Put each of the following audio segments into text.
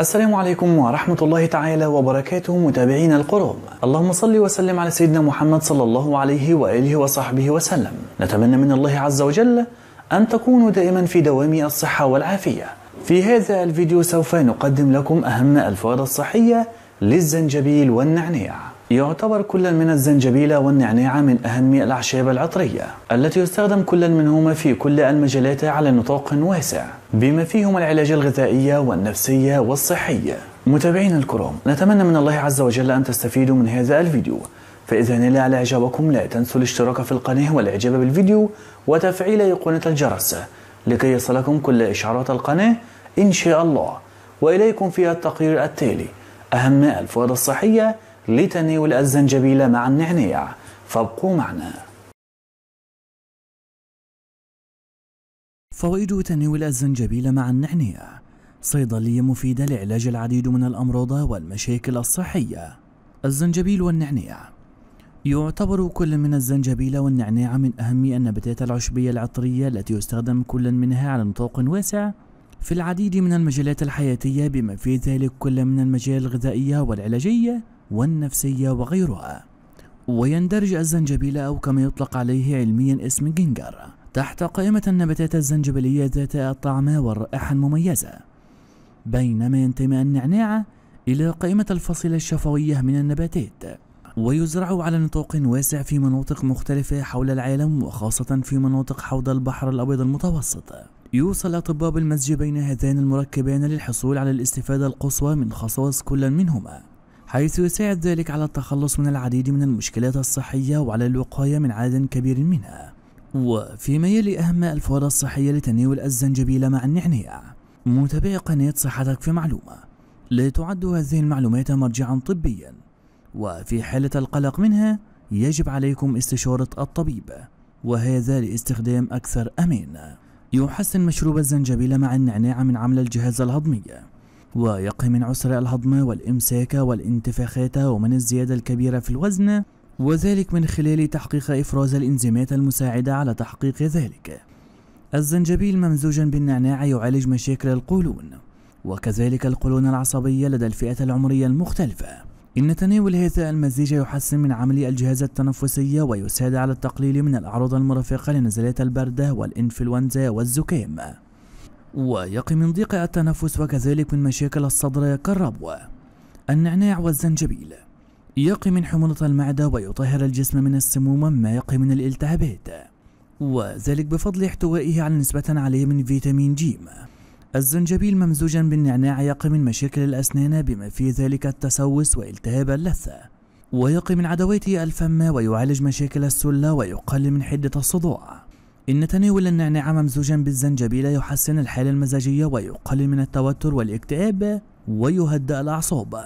السلام عليكم ورحمة الله تعالى وبركاته متابعين القرب اللهم صل وسلم على سيدنا محمد صلى الله عليه وآله وصحبه وسلم نتمنى من الله عز وجل أن تكونوا دائما في دوام الصحة والعافية في هذا الفيديو سوف نقدم لكم أهم الفوائد الصحية للزنجبيل والنعناع يعتبر كل من الزنجبيل والنعناع من أهم الأعشاب العطرية التي يستخدم كل منهما في كل المجالات على نطاق واسع بما فيهم العلاج الغذائي والنفسية والصحية متابعينا الكرام نتمنى من الله عز وجل أن تستفيدوا من هذا الفيديو فإذا نال على إعجابكم لا تنسوا الاشتراك في القناة والإعجاب بالفيديو وتفعيل أيقونة الجرس لكي يصلكم كل إشعارات القناة إن شاء الله وإليكم في التقرير التالي أهم الفوائد الصحية لتناول الزنجبيل مع النعناع فابقوا معنا فوائد تناول الزنجبيل مع النعناع صيدلية مفيدة لعلاج العديد من الأمراض والمشاكل الصحية الزنجبيل والنعناع يعتبر كل من الزنجبيل والنعناع من أهم النباتات العشبية العطرية التي يستخدم كل منها على نطاق واسع في العديد من المجالات الحياتية بما في ذلك كل من المجال الغذائية والعلاجية والنفسية وغيرها ويندرج الزنجبيل أو كما يطلق عليه علميا اسم جينجر تحت قائمة النباتات الزنجبيلية ذات الطعم والرائحة المميزة بينما ينتمي النعناع إلى قائمة الفصيلة الشفوية من النباتات ويزرع على نطاق واسع في مناطق مختلفة حول العالم وخاصة في مناطق حوض البحر الأبيض المتوسط يوصى الأطباء بالمزج بين هذين المركبين للحصول على الاستفادة القصوى من خصائص كل منهما حيث يساعد ذلك على التخلص من العديد من المشكلات الصحية وعلى الوقاية من عدد كبير منها وفيما يلي أهم الفوائد الصحية لتناول الزنجبيل مع النعناع متابعي قناة صحتك في معلومة لا تعد هذه المعلومات مرجعا طبيا وفي حالة القلق منها يجب عليكم استشارة الطبيب وهذا لاستخدام أكثر أمان يحسن مشروب الزنجبيل مع النعناع من عمل الجهاز الهضمي ويقي من عسر الهضم والإمساك والانتفاخات ومن الزيادة الكبيرة في الوزن وذلك من خلال تحقيق إفراز الإنزيمات المساعدة على تحقيق ذلك الزنجبيل ممزوجا بالنعناع يعالج مشاكل القولون وكذلك القولون العصبية لدى الفئة العمرية المختلفة إن تناول هذا المزيج يحسن من عمل الجهاز التنفسي ويساعد على التقليل من الأعراض المرافقة لنزلات البردة والإنفلونزا والزكام ويقي من ضيق التنفس وكذلك من مشاكل الصدر كالربوة النعناع والزنجبيل يقي من حموضة المعدة ويطهر الجسم من السموم ما يقي من الالتهابات وذلك بفضل احتوائه على نسبة عالية من فيتامين جيم الزنجبيل ممزوجا بالنعناع يقي من مشاكل الأسنان بما في ذلك التسوس والتهاب اللثة ويقي من عدوات الفم ويعالج مشاكل السلة ويقلل من حدة الصداع إن تناول النعناع ممزوجا بالزنجبيل يحسن الحالة المزاجية ويقلل من التوتر والاكتئاب ويهدأ الأعصاب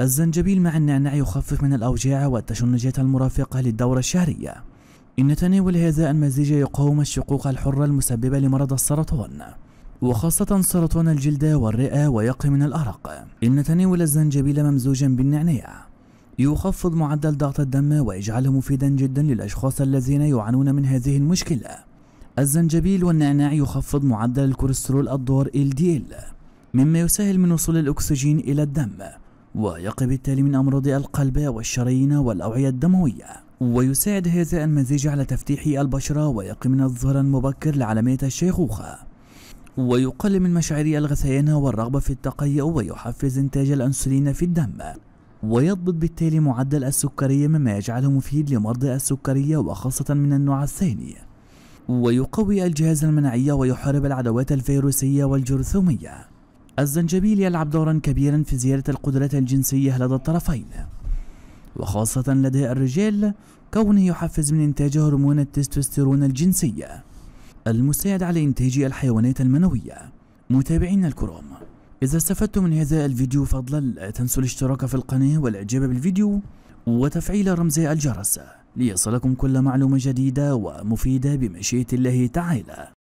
الزنجبيل مع النعناع يخفف من الأوجاع والتشنجات المرافقة للدورة الشهرية إن تناول هذا المزيج يقاوم الشقوق الحرة المسببة لمرض السرطان وخاصة سرطان الجلد والرئة ويقي من الأرق إن تناول الزنجبيل ممزوجا بالنعناع يخفض معدل ضغط الدم ويجعله مفيدا جدا للأشخاص الذين يعانون من هذه المشكلة الزنجبيل والنعناع يخفض معدل الكوليسترول الضار LDL مما يسهل من وصول الأكسجين إلى الدم ويقي بالتالي من أمراض القلب والشرايين والأوعية الدموية ويساعد هذا المزيج على تفتيح البشرة ويقي من الظهر المبكر لعلامة الشيخوخة ويقلل من مشاعر الغثيان والرغبة في التقيؤ ويحفز إنتاج الأنسولين في الدم ويضبط بالتالي معدل السكري مما يجعله مفيد لمرضى السكرية وخاصة من النوع الثاني ويقوي الجهاز المناعي ويحارب العدوات الفيروسية والجرثومية الزنجبيل يلعب دورا كبيرا في زيادة القدرة الجنسية لدى الطرفين وخاصة لدى الرجال كونه يحفز من إنتاج هرمون التستوستيرون الجنسية المساعد على إنتاج الحيوانات المنوية متابعينا الكرام إذا استفدتم من هذا الفيديو فضلا لا تنسوا الاشتراك في القناة والإعجاب بالفيديو وتفعيل رمز الجرس ليصلكم كل معلومة جديدة ومفيدة بمشيئة الله تعالى